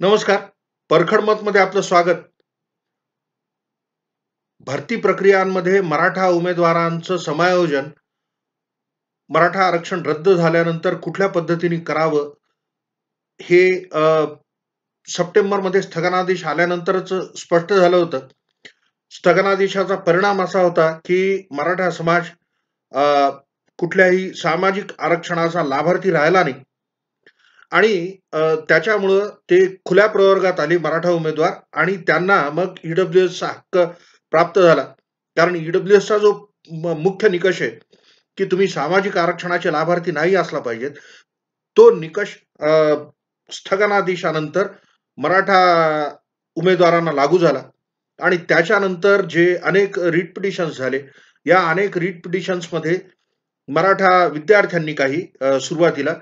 नमस्कार परखड मध्ये आपलं स्वागत भरती प्रक्रियांमध्ये मराठा उमेदवारांचं समायोजन मराठा आरक्षण रद्द झाल्यानंतर कुठल्या पद्धतीने करावं हे सप्टेंबरमध्ये स्थगनादेश आल्यानंतरच स्पष्ट झालं होतं स्थगनादेशाचा परिणाम असा होता की मराठा समाज कुठल्याही सामाजिक आरक्षणाचा लाभार्थी राहिला नाही आणि त्याच्यामुळं ते खुल्या प्रवर्गात आले मराठा उमेदवार आणि त्यांना मग ईडब्ल्यू e एसचा हक्क प्राप्त झाला कारण ईडब्ल्यू e एसचा जो मुख्य निकष आहे की तुम्ही सामाजिक आरक्षणाचे लाभार्थी नाही असला पाहिजेत तो निकष स्थगनादेशानंतर मराठा उमेदवारांना लागू झाला आणि त्याच्यानंतर जे अनेक रीट पिटिशन्स झाले या अनेक रीट पिटिशन्समध्ये मराठा विद्यार्थ्यांनी काही सुरुवातीला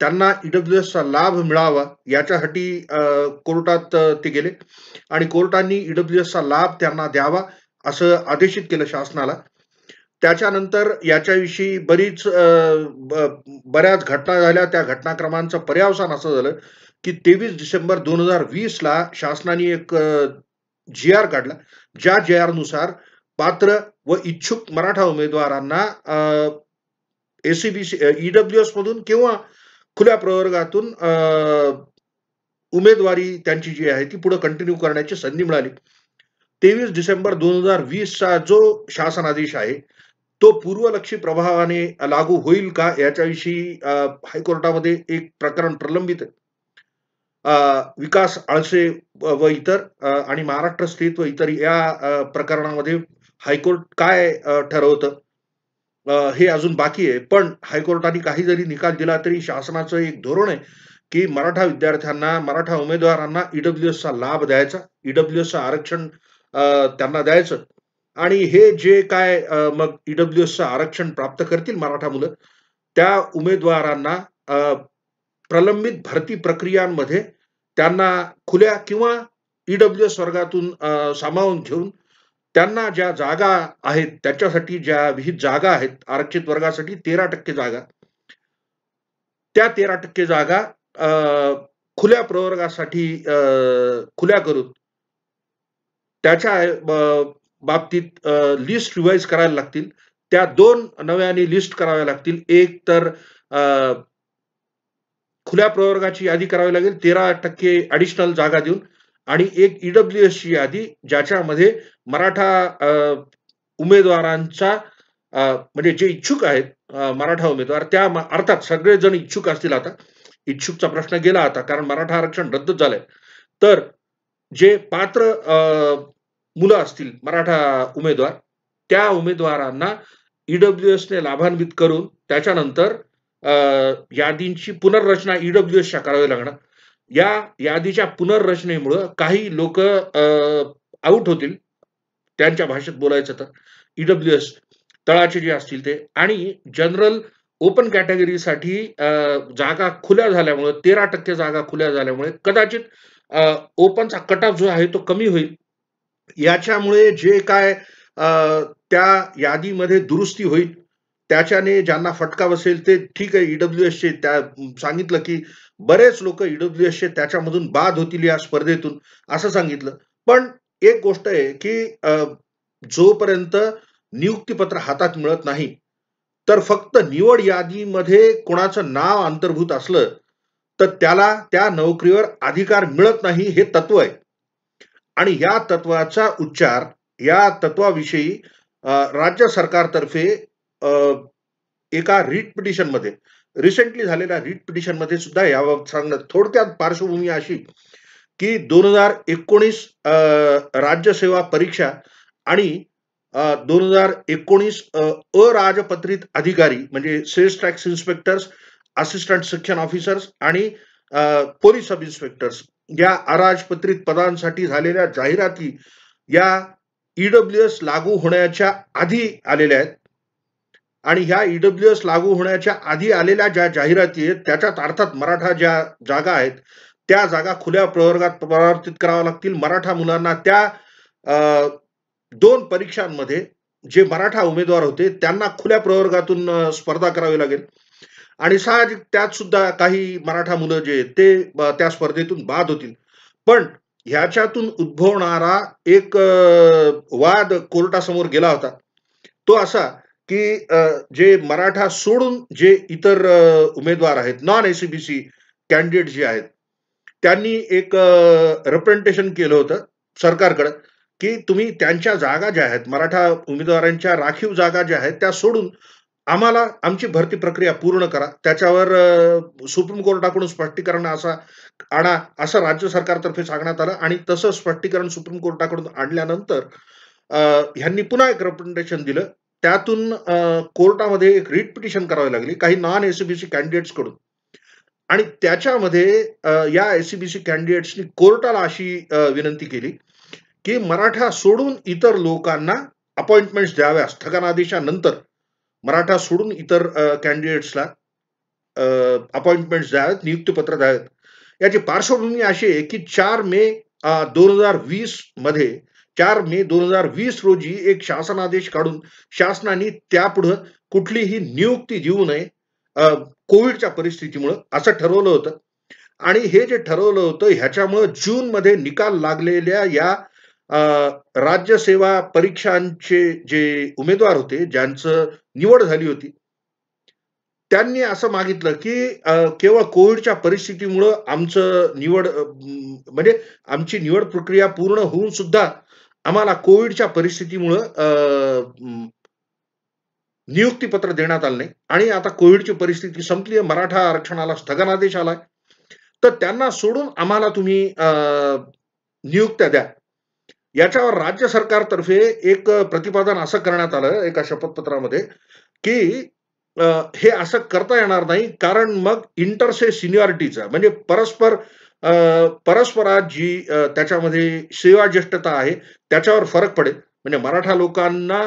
त्यांना ईडब्ल्यू e एसचा लाभ मिळावा याच्यासाठी कोर्टात ते गेले आणि कोर्टांनी ईडब्ल्यू e एसचा लाभ त्यांना द्यावा असं आदेशित केलं शासनाला त्याच्यानंतर याच्याविषयी बरीच बऱ्याच घटना झाल्या त्या घटनाक्रमांचं पर्यावसान असं झालं की तेवीस डिसेंबर दोन हजार वीसला शासनाने एक जी आर काढला ज्या जे आरनुसार पात्र व इच्छुक मराठा उमेदवारांना एसीबीसी ईडब्ल्यू एस मधून किंवा खुल्या प्रवर्गातून उमेदवारी त्यांची जी आहे ती पुढे कंटिन्यू करण्याची संधी मिळाली तेवीस डिसेंबर दोन हजार वीस चा जो शासनादेश आहे तो पूर्वलक्षी प्रभावाने लागू होईल का याच्याविषयी हायकोर्टामध्ये एक प्रकरण प्रलंबित आहे विकास आळसे व इतर आणि महाराष्ट्र स्थित व इतर या प्रकरणामध्ये हायकोर्ट काय ठरवतं हे अजून बाकी आहे पण हायकोर्टाने काही जरी निकाल दिला तरी शासनाचं एक धोरण आहे की मराठा विद्यार्थ्यांना मराठा उमेदवारांना ईडब्ल्यू एसचा लाभ द्यायचा ईडब्ल्यू एसचं आरक्षण त्यांना द्यायचं आणि हे जे काय मग ईडब्ल्यू एसचं आरक्षण प्राप्त करतील मराठा मुलं त्या उमेदवारांना प्रलंबित भरती प्रक्रियांमध्ये त्यांना खुल्या किंवा ईडब्ल्यू एस वर्गातून सामावून घेऊन त्यांना ज्या जागा आहेत त्याच्यासाठी ज्या विहित जागा आहेत आरक्षित वर्गासाठी तेरा टक्के जागा त्या तेरा टक्के जागा खुल्या प्रवर्गासाठी खुल्या करून त्याच्या बाबतीत लिस्ट रिवाईज करायला लागतील त्या दोन नव्याने लिस्ट कराव्या लागतील एक तर खुल्या प्रवर्गाची यादी करावी लागेल तेरा टक्के ॲडिशनल जागा देऊन आणि एक ईडब्ल्यू e ची यादी ज्याच्यामध्ये मराठा उमेदवारांचा म्हणजे जे इच्छुक आहेत मराठा उमेदवार त्या अर्थात सगळेजण इच्छुक असतील आता इच्छुकचा प्रश्न गेला आता कारण मराठा आरक्षण रद्द झालंय तर जे पात्र मुलं असतील मराठा उमेदवार त्या उमेदवारांना ईडब्ल्यू एसने लाभान्वित करून त्याच्यानंतर यादींची पुनर्रचना ईडब्ल्यू एसच्या करावी लागणार या यादीच्या पुनर्रचनेमुळं काही लोक आऊट होतील त्यांच्या भाषेत बोलायचं तर ईडब्ल्यू e एस तळाचे जे असतील ते आणि जनरल ओपन कॅटेगरीसाठी जागा खुल्या झाल्यामुळे तेरा टक्के जागा खुल्या झाल्यामुळे कदाचित ओपनचा कट ऑफ जो आहे तो कमी होईल याच्यामुळे जे काय त्या यादीमध्ये दुरुस्ती होईल त्याच्याने ज्यांना फटका बसेल ते ठीक आहे ईडब्ल्यू e एसचे त्या सांगितलं की बरेच लोक ईडब्ल्यू e एसचे त्याच्यामधून बाद होतील या स्पर्धेतून असं सांगितलं पण एक गोष्ट आहे की जोपर्यंत नियुक्तीपत्र हातात मिळत नाही तर फक्त निवड यादीमध्ये कोणाचं नाव अंतर्भूत असलं तर त्याला त्या नोकरीवर अधिकार मिळत नाही हे तत्व आहे आणि या तत्वाचा उच्चार या तत्वाविषयी राज्य सरकारतर्फे एका रिट पिटिशनमध्ये रिसेंटली झालेल्या रिट पिटिशनमध्ये सुद्धा याबाबत सांगणं थोडक्यात पार्श्वभूमी अशी की दोन हजार एकोणीस राज्यसेवा परीक्षा आणि दोन हजार एकोणीस अराजपत्रित अधिकारी म्हणजे sales tax inspectors assistant section officers आणि पोलीस सब इन्स्पेक्टर्स या अराजपत्रित पदांसाठी झालेल्या जाहिराती या ईडब्ल्यू e एस लागू होण्याच्या आधी आलेल्या आहेत आणि ह्या ईडब्ल्यू e एस लागू होण्याच्या आधी आलेल्या ज्या जाहिराती आहेत त्याच्यात अर्थात मराठा ज्या जागा आहेत त्या जागा खुल्या प्रवर्गात परावर्तित कराव्या लागतील मराठा मुलांना त्या दोन परीक्षांमध्ये जे मराठा उमेदवार होते त्यांना खुल्या प्रवर्गातून स्पर्धा करावी लागेल आणि साहजिक त्यात सुद्धा काही मराठा मुलं जे ते त्या स्पर्धेतून बाद होतील पण ह्याच्यातून उद्भवणारा एक वाद कोर्टासमोर गेला होता तो असा की जे मराठा सोडून जे इतर उमेदवार आहेत नॉन एसीबीसी कॅन्डिडेट जे आहेत त्यांनी एक रिप्रेझेंटेशन केलं होतं सरकारकडं की तुम्ही त्यांच्या जागा ज्या आहेत मराठा उमेदवारांच्या राखीव जागा ज्या आहेत त्या सोडून आम्हाला आमची भरती प्रक्रिया पूर्ण करा त्याच्यावर सुप्रीम कोर्टाकडून स्पष्टीकरण असा आणा असं राज्य सरकारतर्फे सांगण्यात आलं आणि तसं स्पष्टीकरण सुप्रीम कोर्टाकडून आणल्यानंतर ह्यांनी पुन्हा एक रिप्रेझेंटेशन दिलं त्यातून कोर्टामध्ये एक रिट पिटिशन करावी लागली काही नॉन एसीबीसी कॅन्डिडेट्सकडून आणि त्याच्यामध्ये या एसीबीसी कॅन्डिडेट्सनी e कोर्टाला अशी विनंती केली की मराठा सोडून इतर लोकांना अपॉइंटमेंट द्याव्या स्थगनादेशानंतर मराठा सोडून इतर कॅन्डिडेट्सला अपॉइंटमेंट द्यावेत नियुक्तीपत्र द्यावेत याची पार्श्वभूमी अशी आहे की चार मे दोन हजार वीस मध्ये चार मे दोन हजार वीस रोजी एक शासनादेश काढून शासनाने त्यापुढं कुठलीही नियुक्ती देऊ नये कोविडच्या परिस्थितीमुळं असं ठरवलं होतं आणि हे जे ठरवलं होतं ह्याच्यामुळं मध्ये निकाल लागलेल्या या राज्यसेवा परीक्षांचे जे उमेदवार होते ज्यांचं निवड झाली होती त्यांनी असं मागितलं की केवळ कोविडच्या परिस्थितीमुळं आमचं निवड म्हणजे आमची निवड प्रक्रिया पूर्ण होऊन सुद्धा आम्हाला कोविडच्या परिस्थितीमुळं नियुक्तीपत्र देण्यात आलं नाही आणि आता कोविडची परिस्थिती संपली मराठा आरक्षणाला स्थगनादेश आलाय तर त्यांना सोडून आम्हाला तुम्ही नियुक्त्या द्या याच्यावर राज्य सरकारतर्फे एक प्रतिपादन असं करण्यात आलं एका शपथपत्रामध्ये की हे असं करता येणार नाही कारण मग इंटरसे सिनियॉरिटीचा म्हणजे परस्पर परस्परात जी त्याच्यामध्ये सेवा ज्येष्ठता आहे त्याच्यावर फरक पडेल म्हणजे मराठा लोकांना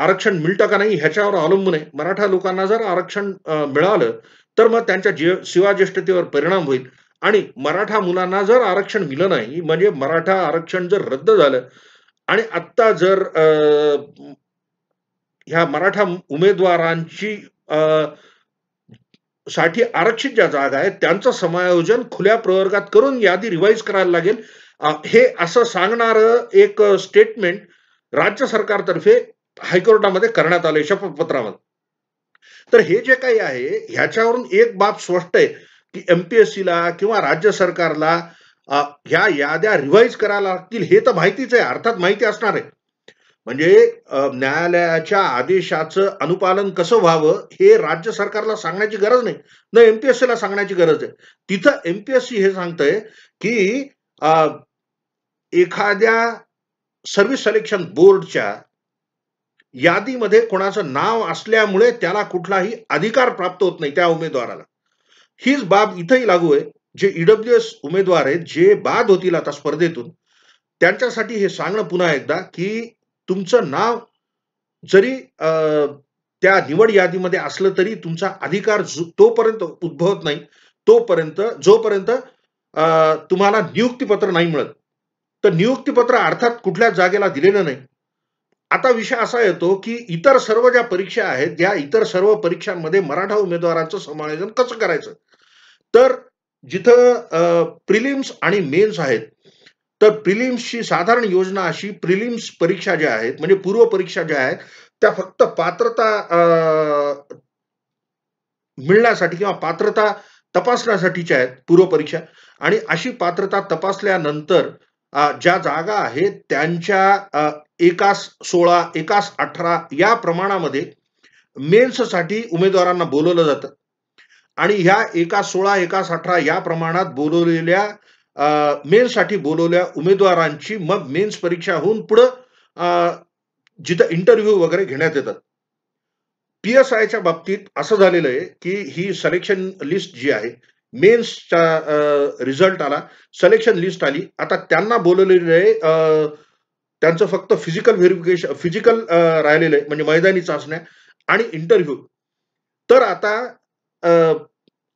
आरक्षण मिळतं का नाही ह्याच्यावर अवलंबून आहे मराठा लोकांना जर आरक्षण मिळालं तर मग त्यांच्या जीव शिवाज्येष्ठतेवर परिणाम होईल आणि मराठा मुलांना जर आरक्षण मिलं नाही म्हणजे मराठा आरक्षण जर रद्द झालं आणि आत्ता जर ह्या मराठा उमेदवारांची साठी आरक्षित ज्या जागा आहेत त्यांचं समायोजन खुल्या प्रवर्गात करून यादी रिवाईज करायला लागेल हे असं सांगणार एक स्टेटमेंट राज्य सरकारतर्फे हायकोर्टामध्ये करण्यात आले शपथपत्रामध्ये तर हे जे काही आहे ह्याच्यावरून एक बाब स्पष्ट आहे की ला किंवा राज्य सरकारला ह्या याद्या रिवाईज करायला लागतील हे तर माहितीच आहे अर्थात माहिती असणार आहे म्हणजे न्यायालयाच्या आदेशाचं अनुपालन कसं व्हावं हे राज्य सरकारला सांगण्याची गरज नाही न ला सांगण्याची गरज आहे तिथं एमपीएससी हे सांगतंय की एखाद्या सर्व्हिस सिलेक्शन बोर्डच्या यादीमध्ये कोणाचं नाव असल्यामुळे त्याला कुठलाही अधिकार प्राप्त होत नाही त्या उमेदवाराला हीच बाब इथंही लागू आहे जे ईडब्ल्यू एस उमेदवार आहेत जे बाद होतील आता स्पर्धेतून त्यांच्यासाठी हे सांगणं पुन्हा एकदा की तुमचं नाव जरी त्या निवड यादीमध्ये असलं तरी तुमचा अधिकार तोपर्यंत उद्भवत नाही तोपर्यंत जोपर्यंत तुम्हाला नियुक्तीपत्र नाही मिळत तर नियुक्तीपत्र अर्थात कुठल्या जागेला दिलेलं नाही आता विषय असा येतो की इतर सर्व ज्या परीक्षा आहेत या इतर सर्व परीक्षांमध्ये मराठा उमेदवारांचं समायोजन कसं करायचं तर जिथं प्रिलिम्स आणि मेन्स आहेत तर प्रिलिम्सची साधारण योजना अशी प्रिलिम्स परीक्षा ज्या आहेत म्हणजे पूर्व परीक्षा ज्या आहेत त्या फक्त पात्रता मिळण्यासाठी किंवा पात्रता तपासण्यासाठीच्या आहेत पूर्व परीक्षा आणि अशी पात्रता तपासल्यानंतर ज्या जागा आहेत त्यांच्या एकास सोळा एकास अठरा या प्रमाणामध्ये मेन्ससाठी उमेदवारांना बोलवलं जातं आणि ह्या एका सोळा एकास अठरा या प्रमाणात बोलवलेल्या मेन्ससाठी बोलवल्या उमेदवारांची मग मेन्स परीक्षा होऊन पुढं जिथं इंटरव्ह्यू वगैरे घेण्यात येतात पी एस आयच्या बाबतीत असं झालेलं आहे की ही सलेक्शन लिस्ट जी आहे मेन्सचा रिझल्ट आला सलेक्शन लिस्ट आली आता त्यांना बोलवलेलं आहे त्यांचं फक्त फिजिकल व्हेरिफिकेशन फिजिकल राहिलेलं आहे म्हणजे मैदानी चाचण्या आणि इंटरव्ह्यू तर आता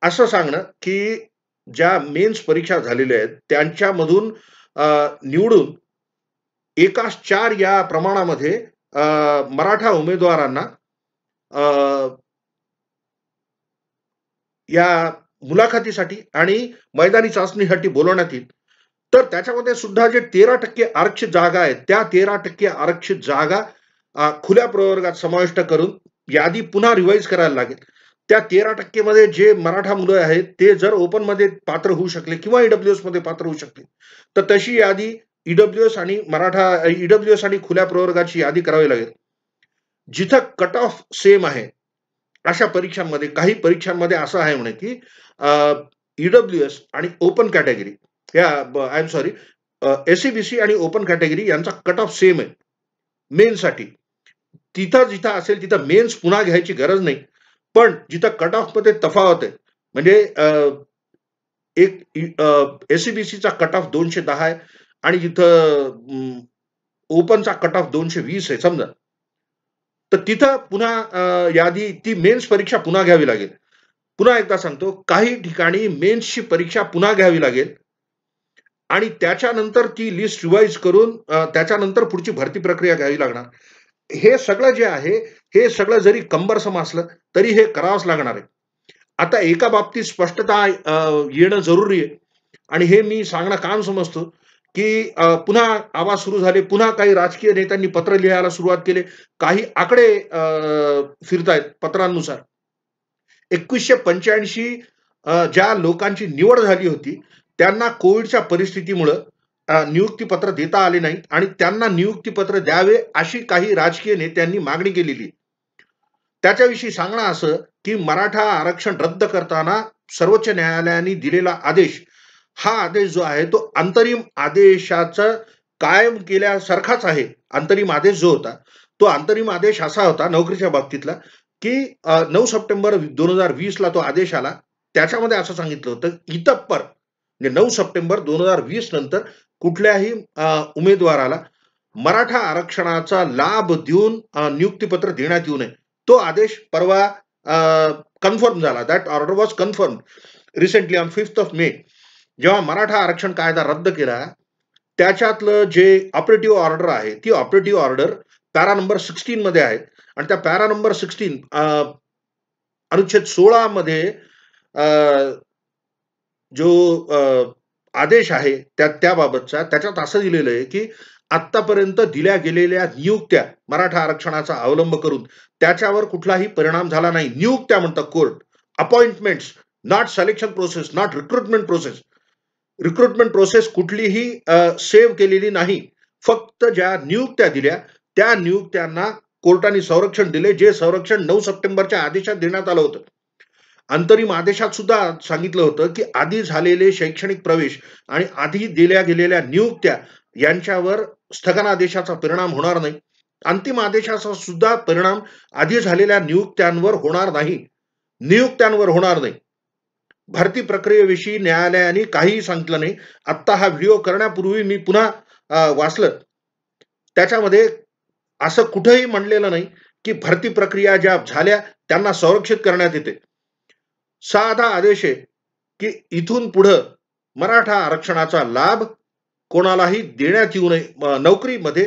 असं सांगणं की ज्या मेन्स परीक्षा झालेल्या आहेत त्यांच्यामधून निवडून एकास चार या प्रमाणामध्ये मराठा उमेदवारांना या मुलाखतीसाठी आणि मैदानी चाचणीसाठी बोलवण्यात येईल तर त्याच्यामध्ये सुद्धा जे तेरा टक्के आरक्षित जागा आहेत त्या तेरा टक्के आरक्षित जागा खुल्या प्रवर्गात समाविष्ट करून यादी पुन्हा रिवाईज करायला लागेल त्या तेरा टक्के मध्ये जे मराठा मुलं आहेत ते जर ओपन मध्ये पात्र होऊ शकले किंवा ईडब्ल्यू मध्ये पात्र होऊ शकले तर तशी यादी ईडब्ल्यू आणि मराठा ईडब्ल्यू आणि खुल्या प्रवर्गाची यादी करावी लागेल जिथं कट ऑफ सेम आहे अशा परीक्षांमध्ये काही परीक्षांमध्ये असं आहे म्हणे की ईडब्ल्यू एस e आणि ओपन कॅटेगरी या आय एम सॉरी एसीबीसी आणि ओपन कॅटेगरी यांचा कट ऑफ सेम आहे साठी तिथं जिथं असेल तिथं मेन्स पुन्हा घ्यायची गरज नाही पण जिथं कट ऑफ मध्ये तफावत आहे म्हणजे एक एसीबीसीचा कट ऑफ दोनशे दहा आहे आणि जिथं ओपनचा कट ऑफ दोनशे वीस आहे समजा तर तिथं पुन्हा यादी ती मेन्स परीक्षा पुन्हा घ्यावी लागेल पुन्हा एकदा सांगतो काही ठिकाणी मेन्सची परीक्षा पुन्हा घ्यावी लागेल आणि त्याच्यानंतर ती लिस्ट रिवाईज करून त्याच्यानंतर पुढची भरती प्रक्रिया घ्यावी लागणार हे सगळं जे आहे हे सगळं जरी कंबरसम असलं तरी हे करावंच लागणार आहे आता एका बाबतीत स्पष्टता येणं जरुरी आहे आणि हे मी सांगणं काम समजतो की पुन्हा आवाज सुरू झाले पुन्हा काही राजकीय नेत्यांनी पत्र लिहायला सुरुवात केले काही आकडे फिरतायत पत्रांनुसार एकवीसशे पंच्याऐंशी ज्या लोकांची निवड झाली होती त्यांना कोविडच्या परिस्थितीमुळं नियुक्तीपत्र देता आले नाहीत आणि त्यांना नियुक्तीपत्र द्यावे अशी काही राजकीय नेत्यांनी मागणी केलेली त्याच्याविषयी सांगणं असं की मराठा आरक्षण रद्द करताना सर्वोच्च न्यायालयाने दिलेला आदेश हा आदेश जो आहे तो अंतरिम आदेशाचा कायम केल्यासारखाच आहे अंतरिम आदेश जो होता तो अंतरिम आदेश असा होता नोकरीच्या बाबतीतला की नऊ सप्टेंबर दोन हजार वीसला तो आदेश आला त्याच्यामध्ये असं सांगितलं होतं इतप्पर म्हणजे नऊ सप्टेंबर दोन हजार वीस नंतर कुठल्याही उमेदवाराला मराठा आरक्षणाचा लाभ देऊन नियुक्तीपत्र देण्यात येऊ नये तो आदेश परवा कन्फर्म झाला that order was confirmed recently on fifth of May जेव्हा मराठा आरक्षण कायदा रद्द केला त्याच्यातलं जे ऑपरेटिव्ह ऑर्डर आहे ती operative order para number sixteen मध्ये आहे आणि त्या पॅरा नंबर सिक्स्टीन अनुच्छेद सोळामध्ये जो आदेश आहे त्या त्याबाबतचा त्याच्यात असं दिलेलं आहे की आत्तापर्यंत दिल्या गेलेल्या नियुक्त्या मराठा आरक्षणाचा अवलंब करून त्याच्यावर कुठलाही परिणाम झाला नाही नियुक्त्या म्हणतात court appointments not selection process not recruitment process recruitment process कुठलीही सेव्ह केलेली नाही फक्त ज्या नियुक्त्या दिल्या त्या नियुक्त्यांना कोर्टाने संरक्षण दिले जे संरक्षण नऊ सप्टेंबरच्या आदेशात देण्यात आलं होतं अंतरिम आदेशात सुद्धा सांगितलं होतं की आधी झालेले शैक्षणिक प्रवेश आणि आधी दिल्या गेलेल्या नियुक्त्या यांच्यावर स्थगनादेशाचा परिणाम होणार नाही अंतिम आदेशाचा सुद्धा परिणाम आधी झालेल्या नियुक्त्यांवर होणार नाही नियुक्त्यांवर होणार नाही भरती प्रक्रियेविषयी न्यायालयाने काहीही सांगितलं नाही आत्ता हा व्हिडिओ करण्यापूर्वी मी पुन्हा वाचलं त्याच्यामध्ये असं कुठंही म्हणलेलं नाही की भरती प्रक्रिया ज्या झाल्या त्यांना संरक्षित करण्यात येते साधा आदेश आहे की इथून पुढं मराठा आरक्षणाचा लाभ कोणालाही देण्यात येऊ नये नोकरीमध्ये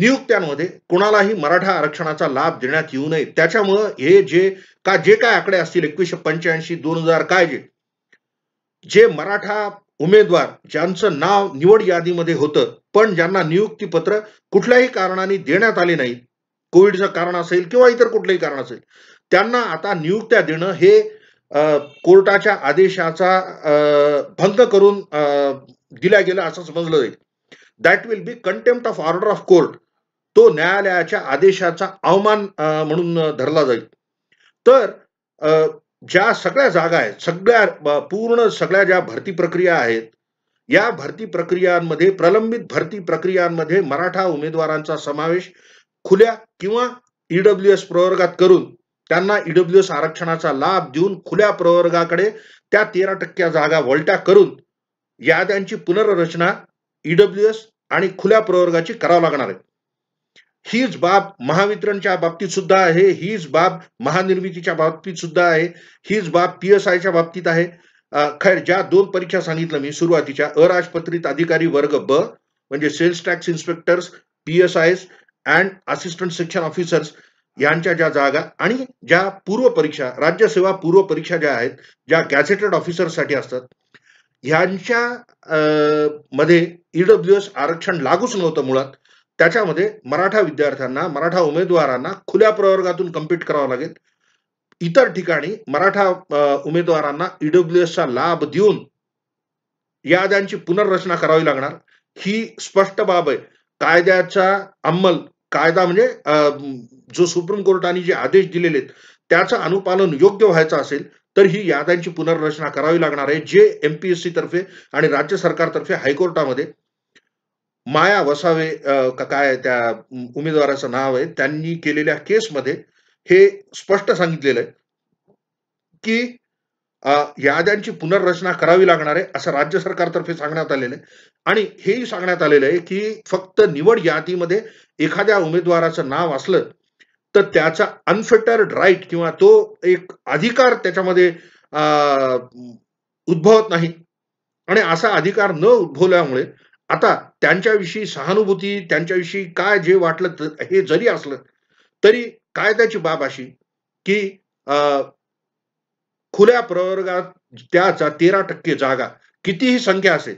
नियुक्त्यांमध्ये कोणालाही मराठा आरक्षणाचा लाभ देण्यात येऊ नये त्याच्यामुळं हे जे का जे काय आकडे असतील एकवीसशे पंच्याऐंशी दोन हजार काय जे जे मराठा उमेदवार ज्यांचं नाव निवड यादीमध्ये होतं पण ज्यांना नियुक्तीपत्र कुठल्याही कारणाने देण्यात आले नाही कोविडचं कारण असेल किंवा इतर कुठलंही कारण असेल त्यांना आता नियुक्त्या देणं हे कोर्टाच्या आदेशाचा भंग करून दिला गेलं असं समजलं जाईल that will be contempt of order of court तो न्यायालयाच्या आदेशाचा अवमान म्हणून धरला जाईल तर ज्या सगळ्या जागा आहेत सगळ्या पूर्ण सगळ्या ज्या भरती प्रक्रिया आहेत या भरती प्रक्रियांमध्ये प्रलंबित भरती प्रक्रियांमध्ये मराठा उमेदवारांचा समावेश खुल्या किंवा ईडब्ल्यू e एस प्रवर्गात करून त्यांना ईडब्ल्यू e एस आरक्षणाचा लाभ देऊन खुल्या प्रवर्गाकडे त्या तेरा टक्क्या जागा वलट्या करून याद्यांची पुनर्रचना ईडब्ल्यू e एस आणि खुल्या प्रवर्गाची करावं लागणार आहे हीच बाब महावितरणच्या बाबतीत सुद्धा आहे हीच बाब महानिर्मितीच्या बाबतीत सुद्धा आहे हीच बाब पी एस बाबतीत आहे खैर ज्या दोन परीक्षा सांगितलं मी सुरुवातीच्या अराजपत्रित अधिकारी वर्ग ब म्हणजे sales tax inspectors P S and assistant section officers यांच्या ज्या जागा आणि ज्या पूर्व परीक्षा राज्यसेवा पूर्व परीक्षा ज्या आहेत ज्या गॅझेटेड साठी असतात ह्यांच्या मध्ये ईडब्ल्यू एस आरक्षण लागूच नव्हतं मुळात त्याच्यामध्ये मराठा विद्यार्थ्यांना मराठा उमेदवारांना खुल्या प्रवर्गातून कम्पीट करावं लागेल इतर ठिकाणी मराठा उमेदवारांना ईडब्ल्यू e चा लाभ देऊन याद्यांची पुनर्रचना करावी लागणार ही स्पष्ट बाब आहे कायद्याचा अंमल कायदा म्हणजे जो सुप्रीम कोर्टाने जे आदेश दिलेले आहेत त्याचं अनुपालन योग्य व्हायचं असेल तर ही याद्यांची पुनर्रचना करावी लागणार आहे जे एमपीएससी तर्फे आणि राज्य सरकारतर्फे हायकोर्टामध्ये माया वसावे काय त्या उमेदवाराचं नाव आहे त्यांनी केलेल्या केसमध्ये हे स्पष्ट सांगितलेलं आहे की याद्यांची पुनर्रचना करावी लागणार आहे असं राज्य सरकारतर्फे सांगण्यात आलेलं आहे आणि हेही सांगण्यात आलेलं आहे की फक्त निवड यादीमध्ये एखाद्या उमेदवाराचं नाव असलं तर त्याचा अनफिटर्ड राईट किंवा तो एक अधिकार त्याच्यामध्ये उद्भवत नाही आणि असा अधिकार न उद्भवल्यामुळे आता त्यांच्याविषयी सहानुभूती त्यांच्याविषयी काय जे वाटलं हे जरी असलं तरी कायद्याची बाब अशी की खुल्या प्रवर्गात त्याचा तेरा टक्के जागा कितीही संख्या असेल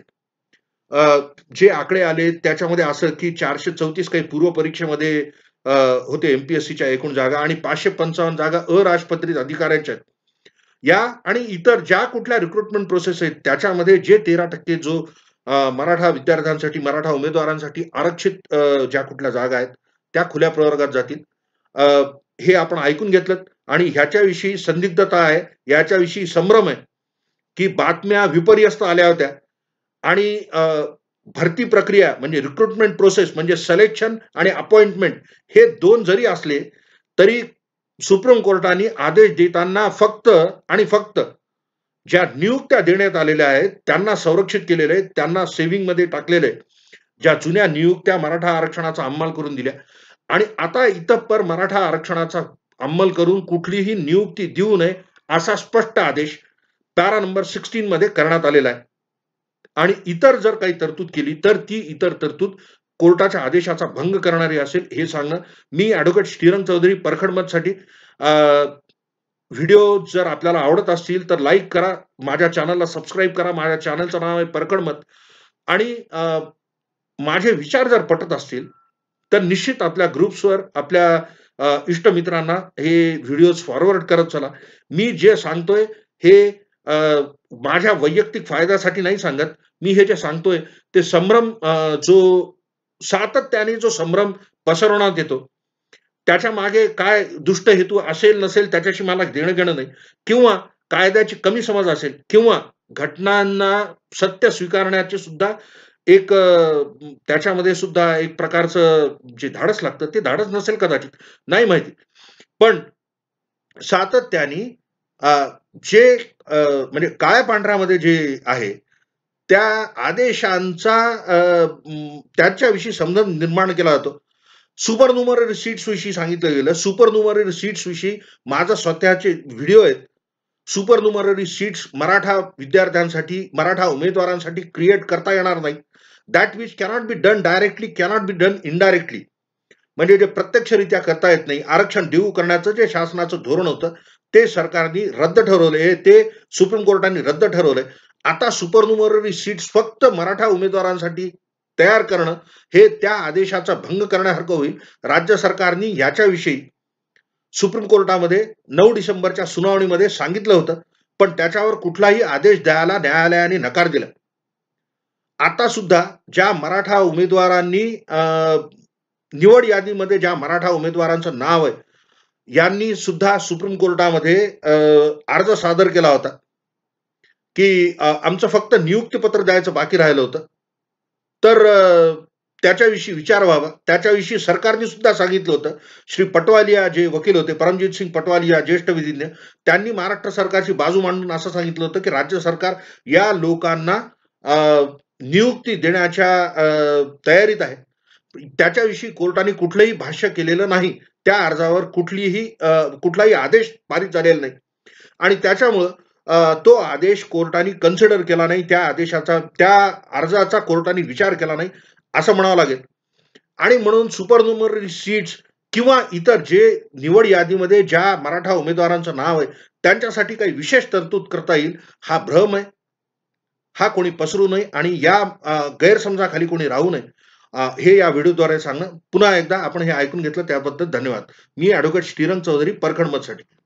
जे आकडे आले त्याच्यामध्ये असं की चारशे चौतीस काही पूर्व परीक्षेमध्ये होते एमपीएससीच्या एकूण जागा आणि पाचशे पंचावन्न जागा अराजपत्रित अधिकाऱ्यांच्या आहेत या आणि इतर ज्या कुठल्या रिक्रुटमेंट प्रोसेस आहेत त्याच्यामध्ये जे तेरा टक्के जो मराठा विद्यार्थ्यांसाठी मराठा उमेदवारांसाठी आरक्षित ज्या कुठल्या जागा आहेत त्या खुल्या प्रवर्गात जातील हे आपण ऐकून घेतलं आणि ह्याच्याविषयी संदिग्धता आहे याच्याविषयी संभ्रम आहे की बातम्या विपर्यस्त आल्या होत्या आणि भरती प्रक्रिया म्हणजे रिक्रुटमेंट प्रोसेस म्हणजे सलेक्शन आणि अपॉइंटमेंट हे दोन जरी असले तरी सुप्रीम कोर्टाने आदेश देताना फक्त आणि फक्त ज्या नियुक्त्या देण्यात आलेल्या आहेत त्यांना संरक्षित केलेले आहेत त्यांना मध्ये टाकलेले आहेत ज्या जुन्या नियुक्त्या मराठा आरक्षणाचा अंमल करून दिल्या आणि आता इतपर मराठा आरक्षणाचा अंमल करून कुठलीही नियुक्ती देऊ नये असा स्पष्ट आदेश पॅरा नंबर सिक्स्टीन मध्ये करण्यात आलेला आहे आणि इतर जर काही तरतूद केली तर ती इतर तरतूद कोर्टाच्या आदेशाचा भंग करणारी असेल हे सांगणं मी ॲडव्होकेट श्रीरंग चौधरी परखडमत साठी व्हिडिओ जर आपल्याला आवडत असतील तर लाईक करा माझ्या चॅनलला सबस्क्राईब करा माझ्या चॅनलचं नाव आहे परकडमत आणि माझे विचार जर पटत असतील तर निश्चित आपल्या ग्रुप्सवर आपल्या इष्टमित्रांना हे व्हिडिओज फॉरवर्ड करत चला मी जे सांगतोय हे माझ्या वैयक्तिक फायद्यासाठी नाही सांगत मी हे जे सांगतोय ते संभ्रम जो सातत्याने जो संभ्रम पसरवण्यात येतो त्याच्या मागे काय दुष्ट हेतू असेल नसेल त्याच्याशी मला देणं घेणं नाही किंवा कायद्याची कमी समज असेल किंवा घटनांना सत्य स्वीकारण्याचे सुद्धा एक त्याच्यामध्ये सुद्धा एक प्रकारचं जे धाडस लागतं ते धाडस नसेल कदाचित नाही माहिती पण सातत्याने जे म्हणजे काळ्या पांढऱ्यामध्ये जे आहे त्या आदेशांचा त्याच्याविषयी समजून निर्माण केला जातो सुपर नुमररी सीट्स विषयी सांगितलं गेलं सुपर नुमररी सीट्स विषयी माझा स्वतःचे व्हिडिओ आहेत सुपर नुमररी सीट्स मराठा विद्यार्थ्यांसाठी मराठा उमेदवारांसाठी क्रिएट करता येणार नाही that which cannot be done directly cannot be done indirectly म्हणजे जे प्रत्यक्षरित्या करता येत नाही आरक्षण देऊ करण्याचं जे शासनाचं धोरण होतं ते सरकारने रद्द ठरवले ते सुप्रीम कोर्टाने रद्द ठरवलंय आता सुपर सुपरनुमररी सीट्स फक्त मराठा उमेदवारांसाठी तयार करणं हे त्या आदेशाचा भंग करण्यासारखं होईल राज्य सरकारने याच्याविषयी सुप्रीम कोर्टामध्ये नऊ डिसेंबरच्या सुनावणीमध्ये सांगितलं होतं पण त्याच्यावर कुठलाही आदेश द्यायला न्यायालयाने नकार दिला आता सुद्धा ज्या मराठा उमेदवारांनी निवड यादीमध्ये ज्या मराठा उमेदवारांचं नाव आहे यांनी सुद्धा सुप्रीम कोर्टामध्ये अर्ज सादर केला होता की आमचं फक्त नियुक्ती पत्र द्यायचं बाकी राहिलं होतं तर त्याच्याविषयी विचार व्हावा त्याच्याविषयी सरकारने सुद्धा सांगितलं होतं श्री पटवालिया जे वकील होते परमजित सिंग पटवालिया ज्येष्ठ विधिज्ञ त्यांनी महाराष्ट्र सरकारची बाजू मांडून असं सांगितलं होतं की राज्य सरकार या लोकांना नियुक्ती देण्याच्या तयारीत आहे त्याच्याविषयी कोर्टाने कुठलंही भाष्य केलेलं नाही त्या अर्जावर कुठलीही कुठलाही आदेश पारित झालेला नाही आणि त्याच्यामुळं तो आदेश कोर्टाने कन्सिडर केला नाही त्या आदेशाचा त्या अर्जाचा कोर्टाने विचार केला नाही असं म्हणावं लागेल आणि म्हणून सुपरन्युमरी सीट्स किंवा इतर जे निवड यादीमध्ये ज्या मराठा उमेदवारांचं नाव आहे त्यांच्यासाठी काही विशेष तरतूद करता येईल हा भ्रम आहे हा कोणी पसरू नये आणि या गैरसमजाखाली कोणी राहू नये हे या व्हिडिओद्वारे सांगणं पुन्हा एकदा आपण हे ऐकून घेतलं त्याबद्दल धन्यवाद मी ऍडव्होकेट श्रीरंग चौधरी परखडमतसाठी